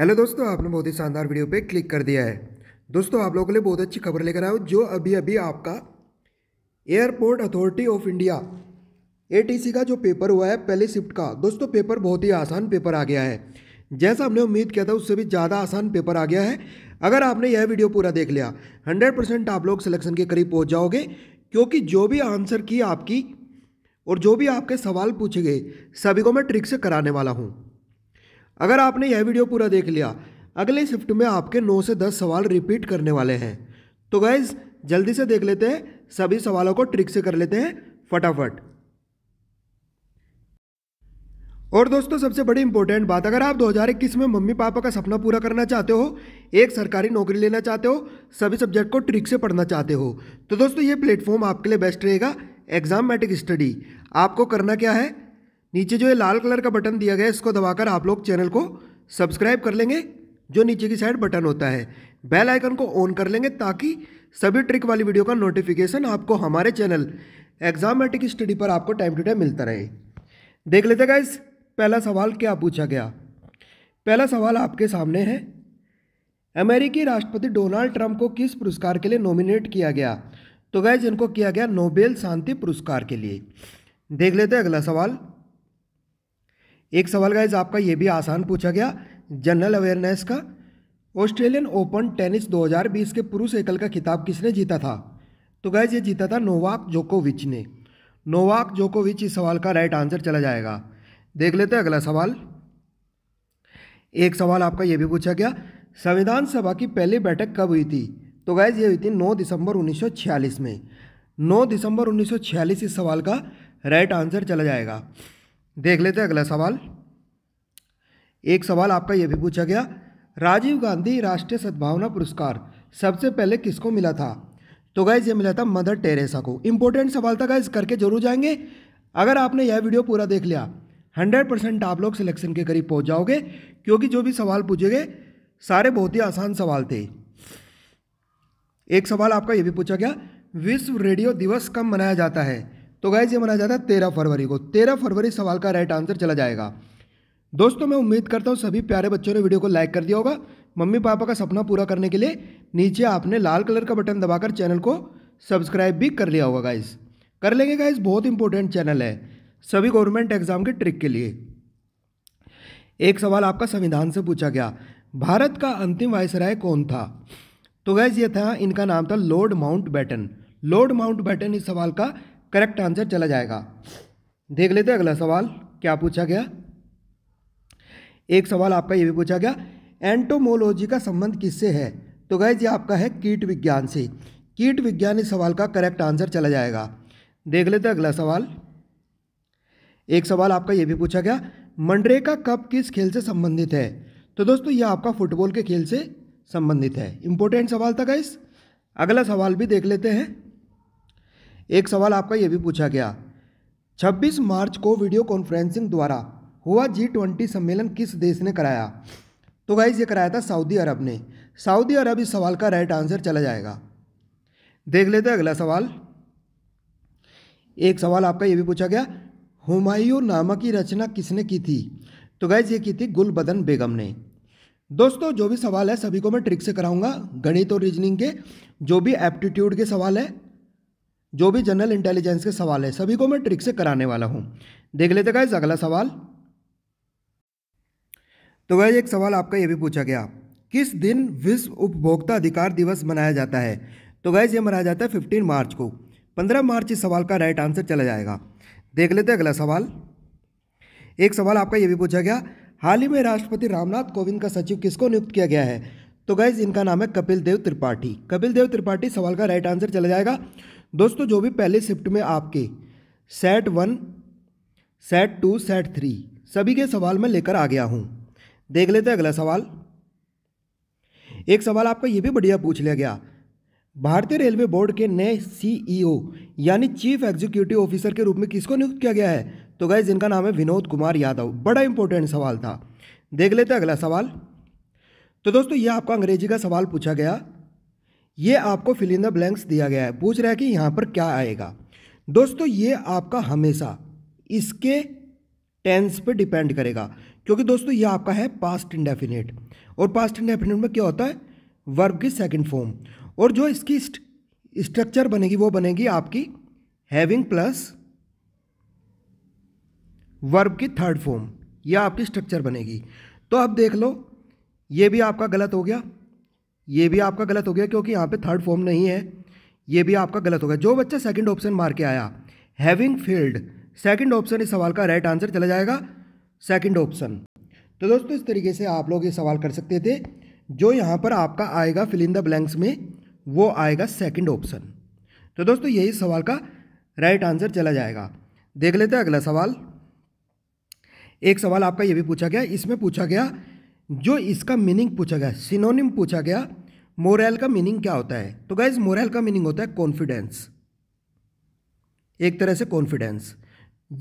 hello दोस्तों आपने बहुत ही शानदार वीडियो पे क्लिक कर दिया है दोस्तों आप लोगों के लिए बहुत अच्छी खबर लेकर आया जो अभी अभी आपका airport authority of India ATC का जो पेपर हुआ है पहले शिफ्ट का दोस्तों पेपर बहुत ही आसान पेपर आ गया है जैसा हमने उम्मीद किया था उससे भी ज़्यादा आसान पेपर आ गया है अगर आपने यह वीडियो पूरा देख लिया हंड्रेड आप लोग सिलेक्शन के करीब पहुँच जाओगे क्योंकि जो भी आंसर की आपकी और जो भी आपके सवाल पूछे गए सभी को मैं ट्रिक से कराने वाला हूँ अगर आपने यह वीडियो पूरा देख लिया अगले शिफ्ट में आपके 9 से 10 सवाल रिपीट करने वाले हैं तो गैज़ जल्दी से देख लेते हैं सभी सवालों को ट्रिक से कर लेते हैं फटाफट और दोस्तों सबसे बड़ी इंपॉर्टेंट बात अगर आप 2021 में मम्मी पापा का सपना पूरा करना चाहते हो एक सरकारी नौकरी लेना चाहते हो सभी सब्जेक्ट को ट्रिक से पढ़ना चाहते हो तो दोस्तों ये प्लेटफॉर्म आपके लिए बेस्ट रहेगा एग्जाम स्टडी आपको करना क्या है नीचे जो ये लाल कलर का बटन दिया गया है इसको दबाकर आप लोग चैनल को सब्सक्राइब कर लेंगे जो नीचे की साइड बटन होता है बेल आइकन को ऑन कर लेंगे ताकि सभी ट्रिक वाली वीडियो का नोटिफिकेशन आपको हमारे चैनल एग्जामेटिक स्टडी पर आपको टाइम टू टाइम मिलता रहे देख लेते गाइस पहला सवाल क्या पूछा गया पहला सवाल आपके सामने है अमेरिकी राष्ट्रपति डोनाल्ड ट्रंप को किस पुरस्कार के लिए नॉमिनेट किया गया तो गाइज इनको किया गया नोबेल शांति पुरस्कार के लिए देख लेते हैं अगला सवाल एक सवाल का आपका ये भी आसान पूछा गया जनरल अवेयरनेस का ऑस्ट्रेलियन ओपन टेनिस 2020 के पुरुष एकल का खिताब किसने जीता था तो गैज ये जीता था नोवाक जोकोविच ने नोवाक जोकोविच इस सवाल का राइट आंसर चला जाएगा देख लेते हैं अगला सवाल एक सवाल आपका ये भी पूछा गया संविधान सभा की पहली बैठक कब हुई थी तो गैज ये हुई थी 9 दिसंबर 1946 में 9 दिसंबर 1946 इस सवाल का राइट आंसर चला जाएगा देख लेते हैं अगला सवाल एक सवाल आपका यह भी पूछा गया राजीव गांधी राष्ट्रीय सद्भावना पुरस्कार सबसे पहले किसको मिला था तो गाइज ये मिला था मदर टेरेसा को इंपॉर्टेंट सवाल था गाइज करके जरूर जाएंगे अगर आपने यह वीडियो पूरा देख लिया हंड्रेड परसेंट आप लोग सिलेक्शन के करीब पहुंच जाओगे क्योंकि जो भी सवाल पूछेंगे सारे बहुत ही आसान सवाल थे एक सवाल आपका यह भी पूछा गया विश्व रेडियो दिवस कब मनाया जाता है तो गाइज ये मनाया जाता है तेरह फरवरी को तेरह फरवरी सवाल का राइट आंसर चला जाएगा दोस्तों मैं उम्मीद करता हूँ सभी प्यारे बच्चों ने वीडियो को लाइक कर दिया होगा मम्मी पापा का सपना पूरा करने के लिए नीचे आपने लाल कलर का बटन दबाकर चैनल को सब्सक्राइब भी कर लिया होगा गाइज कर लेंगे गाइज बहुत इंपॉर्टेंट चैनल है सभी गवर्नमेंट एग्जाम के ट्रिक के लिए एक सवाल आपका संविधान से पूछा गया भारत का अंतिम वायसराय कौन था तो गैज ये था इनका नाम था Lord Mountbatten Lord Mountbatten इस सवाल का करेक्ट आंसर चला जाएगा देख लेते अगला सवाल क्या पूछा गया एक सवाल आपका ये भी पूछा गया एंटोमोलॉजी का संबंध किससे है तो गए ये आपका है कीट विज्ञान से कीट विज्ञान इस सवाल का करेक्ट आंसर चला जाएगा देख लेते अगला सवाल एक सवाल आपका ये भी पूछा गया मंडरे का कप किस खेल से संबंधित है तो दोस्तों यह आपका फुटबॉल के खेल से संबंधित है इंपॉर्टेंट सवाल था गाइस अगला सवाल भी देख लेते हैं एक सवाल आपका यह भी पूछा गया 26 मार्च को वीडियो कॉन्फ्रेंसिंग द्वारा हुआ जी ट्वेंटी सम्मेलन किस देश ने कराया तो गाइज ये कराया था सऊदी अरब ने सऊदी अरब इस सवाल का राइट आंसर चला जाएगा देख लेते हैं अगला सवाल एक सवाल आपका यह भी पूछा गया हुमायूं नामक की रचना किसने की थी तो गाइज ये की थी गुलबदन बेगम ने दोस्तों जो भी सवाल है सभी को मैं ट्रिक से कराऊंगा गणित और रीजनिंग के जो भी एप्टीट्यूड के सवाल है जो भी जनरल इंटेलिजेंस के सवाल है सभी को मैं ट्रिक से कराने वाला हूँ देख लेते गाइज अगला सवाल तो गाइज एक सवाल आपका यह भी पूछा गया किस दिन विश्व उपभोक्ता अधिकार दिवस मनाया जाता है तो गाइज ये मनाया जाता है फिफ्टीन मार्च को पंद्रह मार्च इस सवाल का राइट आंसर चला जाएगा देख लेते हैं अगला सवाल एक सवाल आपका यह भी पूछा गया हाल ही में राष्ट्रपति रामनाथ कोविंद का सचिव किसको नियुक्त किया गया है तो गैज इनका नाम है कपिल देव त्रिपाठी कपिल देव त्रिपाठी सवाल का राइट आंसर चला जाएगा दोस्तों जो भी पहले शिफ्ट में आपके set one set two set three सभी के सवाल मैं लेकर आ गया हूँ देख लेते हैं अगला सवाल एक सवाल आपका ये भी बढ़िया पूछ लिया गया भारतीय रेलवे बोर्ड के नए सीईओ e यानी चीफ एग्जीक्यूटिव ऑफिसर के रूप में किसको नियुक्त किया गया है तो गए जिनका नाम है विनोद कुमार यादव बड़ा इंपॉर्टेंट सवाल था देख लेते अगला सवाल तो दोस्तों ये आपका अंग्रेजी का सवाल पूछा गया ये आपको फिल इन द ब्लैंक्स दिया गया है पूछ रहा है कि यहाँ पर क्या आएगा दोस्तों ये आपका हमेशा इसके टेंस पे डिपेंड करेगा क्योंकि दोस्तों ये आपका है पास्ट इंडेफिनेट और पास्ट इंडेफिनेट में क्या होता है वर्ब की सेकंड फॉर्म और जो इसकी स्ट्रक्चर बनेगी वो बनेगी आपकी हैविंग प्लस वर्ब की थर्ड फॉर्म यह आपकी स्ट्रक्चर बनेगी तो अब देख लो ये भी आपका गलत हो गया ये भी आपका गलत हो गया क्योंकि यहाँ पे थर्ड फॉर्म नहीं है ये भी आपका गलत हो गया जो बच्चा सेकंड ऑप्शन मार के आया हैविंग फेल्ड सेकंड ऑप्शन इस सवाल का राइट आंसर चला जाएगा सेकंड ऑप्शन तो दोस्तों इस तरीके से आप लोग ये सवाल कर सकते थे जो यहाँ पर आपका आएगा फिल इन द ब्लैंक्स में वो आएगा सेकेंड ऑप्शन तो दोस्तों यही सवाल का राइट आंसर चला जाएगा देख लेते हैं अगला सवाल एक सवाल आपका ये भी पूछा गया इसमें पूछा गया जो इसका मीनिंग पूछा गया सिनोनिम पूछा गया मोरल का मीनिंग क्या होता है तो गाइज मोरल का मीनिंग होता है कॉन्फिडेंस एक तरह से कॉन्फिडेंस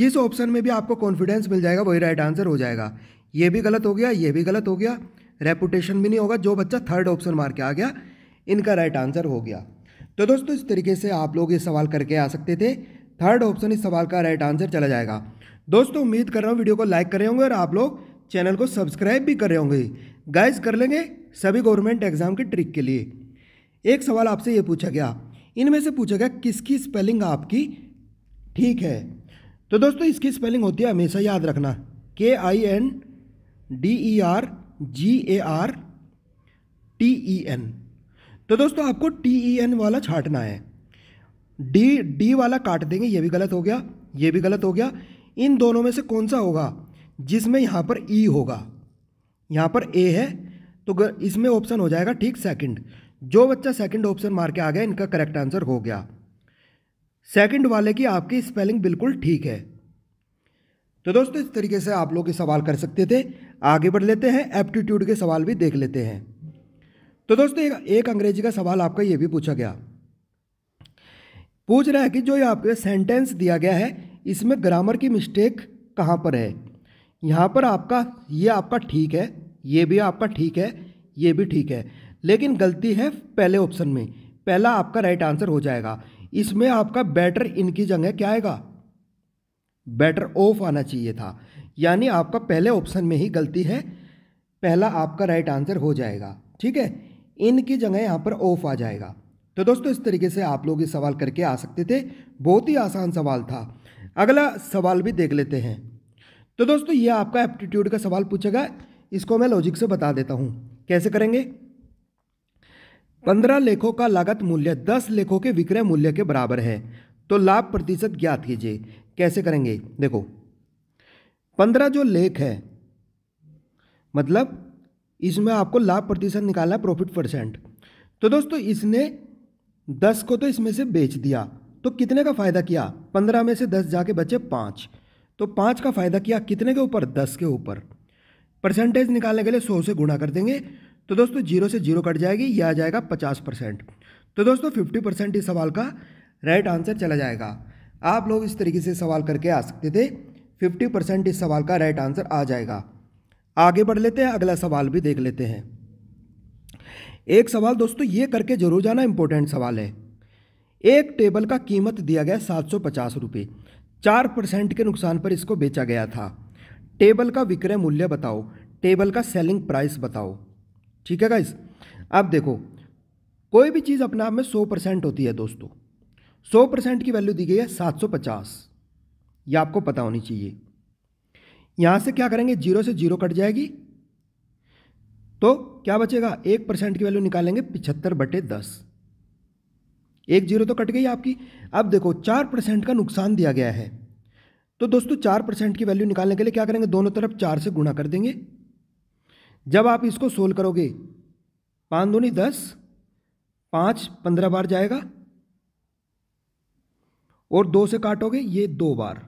जिस ऑप्शन में भी आपको कॉन्फिडेंस मिल जाएगा वही राइट आंसर हो जाएगा ये भी गलत हो गया ये भी गलत हो गया रेपुटेशन भी नहीं होगा जो बच्चा थर्ड ऑप्शन मार के आ गया इनका राइट आंसर हो गया तो दोस्तों इस तरीके से आप लोग ये सवाल करके आ सकते थे थर्ड ऑप्शन इस सवाल का राइट आंसर चला जाएगा दोस्तों उम्मीद कर रहा हूँ वीडियो को लाइक करें होंगे और आप लोग चैनल को सब्सक्राइब भी कर रहे होंगे गाइस कर लेंगे सभी गवर्नमेंट एग्जाम के ट्रिक के लिए एक सवाल आपसे ये पूछा गया इनमें से पूछा गया किसकी स्पेलिंग आपकी ठीक है तो दोस्तों इसकी स्पेलिंग होती है हमेशा याद रखना के I N D E R G A R T E N तो दोस्तों आपको टी ई एन वाला छाटना है डी डी वाला काट देंगे ये भी गलत हो गया ये भी गलत हो गया इन दोनों में से कौन सा होगा जिसमें यहाँ पर ई e होगा यहाँ पर ए है तो इसमें ऑप्शन हो जाएगा ठीक सेकंड जो बच्चा सेकंड ऑप्शन मार के आ गया इनका करेक्ट आंसर हो गया सेकंड वाले की आपकी स्पेलिंग बिल्कुल ठीक है तो दोस्तों इस तरीके से आप लोग ये सवाल कर सकते थे आगे बढ़ लेते हैं एप्टीट्यूड के सवाल भी देख लेते हैं तो दोस्तों एक, एक अंग्रेजी का सवाल आपका ये भी पूछा गया पूछ रहा है कि जो ये आपके सेंटेंस दिया गया है इसमें ग्रामर की मिस्टेक कहाँ पर है यहाँ पर आपका ये आपका ठीक है ये भी आपका ठीक है ये भी ठीक है लेकिन गलती है पहले ऑप्शन में पहला आपका राइट आंसर हो जाएगा इसमें आपका बैटर इनकी जगह क्या आएगा बैटर ऑफ आना चाहिए था यानी आपका पहले ऑप्शन में ही गलती है पहला आपका राइट आंसर हो जाएगा ठीक है इनकी जगह यहाँ पर ऑफ आ जाएगा तो दोस्तों इस तरीके से आप लोग ये सवाल करके आ सकते थे बहुत ही आसान सवाल था अगला सवाल भी देख लेते हैं तो दोस्तों ये आपका एप्टीट्यूड का सवाल पूछेगा इसको मैं लॉजिक से बता देता हूँ कैसे करेंगे पंद्रह लेखों का लागत मूल्य दस लेखों के विक्रय मूल्य के बराबर है तो लाभ प्रतिशत ज्ञात कीजिए कैसे करेंगे देखो पंद्रह जो लेख है मतलब इसमें आपको लाभ प्रतिशत निकालना है प्रॉफिट परसेंट तो दोस्तों इसने दस को तो इसमें से बेच दिया तो कितने का फ़ायदा किया पंद्रह में से दस जाके बचे पाँच तो पाँच का फ़ायदा किया कितने के ऊपर दस के ऊपर परसेंटेज निकालने के लिए सौ से गुणा कर देंगे तो दोस्तों जीरो से जीरो कट जाएगी यह आ जाएगा पचास परसेंट तो दोस्तों फिफ्टी परसेंट इस सवाल का राइट आंसर चला जाएगा आप लोग इस तरीके से सवाल करके आ सकते थे फिफ्टी परसेंट इस सवाल का राइट आंसर आ जाएगा आगे बढ़ लेते हैं अगला सवाल भी देख लेते हैं एक सवाल दोस्तों ये करके जरूर जाना इंपॉर्टेंट सवाल है एक टेबल का कीमत दिया गया सात सौ पचास रुपये चार परसेंट के नुकसान पर इसको बेचा गया था टेबल का विक्रय मूल्य बताओ टेबल का सेलिंग प्राइस बताओ ठीक है गाइस अब देखो कोई भी चीज़ अपने आप में सौ परसेंट होती है दोस्तों सौ परसेंट की वैल्यू दी गई है सात सौ पचास ये आपको पता होनी चाहिए यहाँ से क्या करेंगे जीरो से जीरो कट जाएगी तो क्या बचेगा एक परसेंट की वैल्यू निकालेंगे पिछहत्तर बटे दस एक जीरो तो कट गई आपकी अब देखो चार परसेंट का नुकसान दिया गया है तो दोस्तों चार परसेंट की वैल्यू निकालने के लिए क्या करेंगे दोनों तरफ चार से गुणा कर देंगे जब आप इसको सोल्व करोगे पाँच दूनी दस पाँच पंद्रह बार जाएगा और दो से काटोगे ये दो बार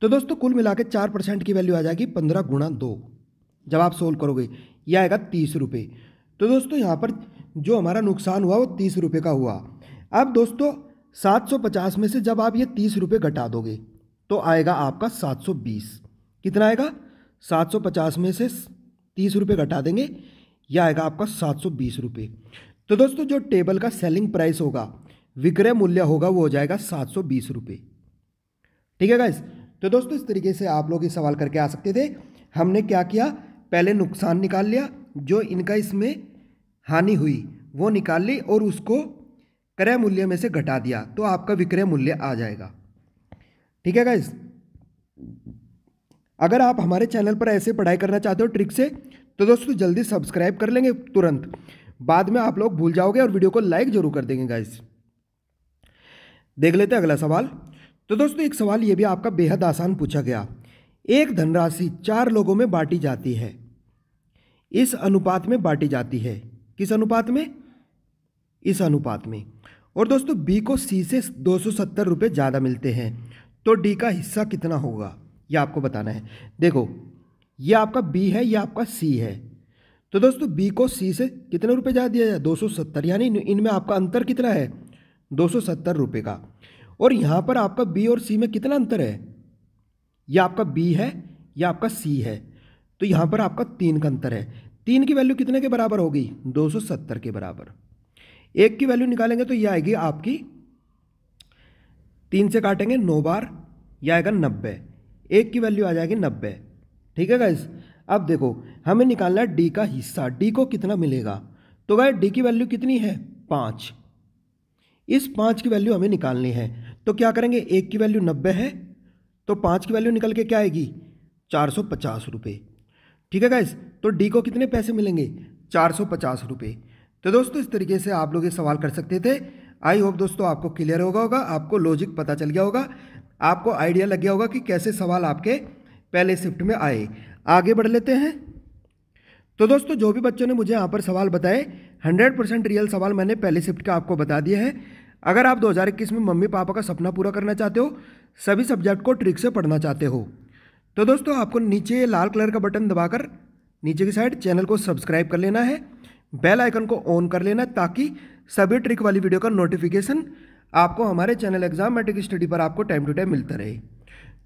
तो दोस्तों कुल मिला के चार परसेंट की वैल्यू आ जाएगी पंद्रह गुणा दो जब आप सोल्व करोगे ये आएगा तीस रुपये तो दोस्तों यहाँ पर जो हमारा नुकसान हुआ वो तीस रुपये का हुआ अब दोस्तों 750 में से जब आप ये तीस रुपये घटा दोगे तो आएगा आपका 720 कितना आएगा 750 में से तीस रुपये घटा देंगे यह आएगा आपका बीस रुपये तो दोस्तों जो टेबल का सेलिंग प्राइस होगा विक्रय मूल्य होगा वो हो जाएगा बीस रुपये ठीक है गाइज तो दोस्तों इस तरीके से आप लोग ये सवाल करके आ सकते थे हमने क्या किया पहले नुकसान निकाल लिया जो इनका इसमें हानि हुई वो निकाल ली और उसको क्रय मूल्य में से घटा दिया तो आपका विक्रय मूल्य आ जाएगा ठीक है गाइज अगर आप हमारे चैनल पर ऐसे पढ़ाई करना चाहते हो ट्रिक से तो दोस्तों जल्दी सब्सक्राइब कर लेंगे तुरंत बाद में आप लोग भूल जाओगे और वीडियो को लाइक जरूर कर देंगे गाइज देख लेते अगला सवाल तो दोस्तों एक सवाल ये भी आपका बेहद आसान पूछा गया एक धनराशि चार लोगों में बांटी जाती है इस अनुपात में बांटी जाती है किस अनुपात में इस अनुपात में और दोस्तों बी को सी से दो सौ सत्तर रुपये ज़्यादा मिलते हैं तो डी का हिस्सा कितना होगा ये आपको बताना है देखो ये आपका बी है ये आपका सी है तो दोस्तों बी को सी से कितने रुपए ज़्यादा दिया जाए दो सौ सत्तर यानी इनमें आपका अंतर कितना है दो सौ सत्तर रुपये का और यहाँ पर आपका बी और सी में कितना अंतर है यह आपका बी है या आपका सी है तो यहाँ पर आपका तीन का अंतर है तीन की वैल्यू कितने के बराबर होगी दो सौ सत्तर के बराबर एक की वैल्यू निकालेंगे तो ये आएगी आपकी तीन से काटेंगे नौ बार ये आएगा नब्बे एक की वैल्यू आ जाएगी नब्बे ठीक है गाइज अब देखो हमें निकालना है डी का हिस्सा डी को कितना मिलेगा तो गाय डी की वैल्यू कितनी है पाँच इस पाँच की वैल्यू हमें निकालनी है तो क्या करेंगे एक की वैल्यू नब्बे है तो पाँच की वैल्यू निकल के क्या आएगी चार सौ पचास रुपये ठीक है गाइज तो डी को कितने पैसे मिलेंगे चार सौ पचास रुपये तो दोस्तों इस तरीके से आप लोग ये सवाल कर सकते थे आई होप दोस्तों आपको क्लियर होगा होगा आपको लॉजिक पता चल गया होगा आपको आइडिया लग गया होगा कि कैसे सवाल आपके पहले शिफ्ट में आए आगे बढ़ लेते हैं तो दोस्तों जो भी बच्चों ने मुझे यहाँ पर सवाल बताए 100 परसेंट रियल सवाल मैंने पहले शिफ्ट का आपको बता दिया है अगर आप 2021 में मम्मी पापा का सपना पूरा करना चाहते हो सभी सब्जेक्ट को ट्रिक से पढ़ना चाहते हो तो दोस्तों आपको नीचे लाल कलर का बटन दबाकर नीचे की साइड चैनल को सब्सक्राइब कर लेना है बेल आइकन को ऑन कर लेना ताकि सभी ट्रिक वाली वीडियो का नोटिफिकेशन आपको हमारे चैनल एग्जाम मेट्रिक स्टडी पर आपको टाइम टू टाइम मिलता रहे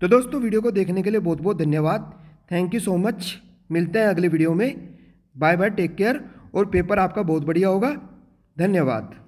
तो दोस्तों वीडियो को देखने के लिए बहुत बहुत धन्यवाद थैंक यू सो मच मिलते हैं अगले वीडियो में बाय बाय टेक केयर और पेपर आपका बहुत बढ़िया होगा धन्यवाद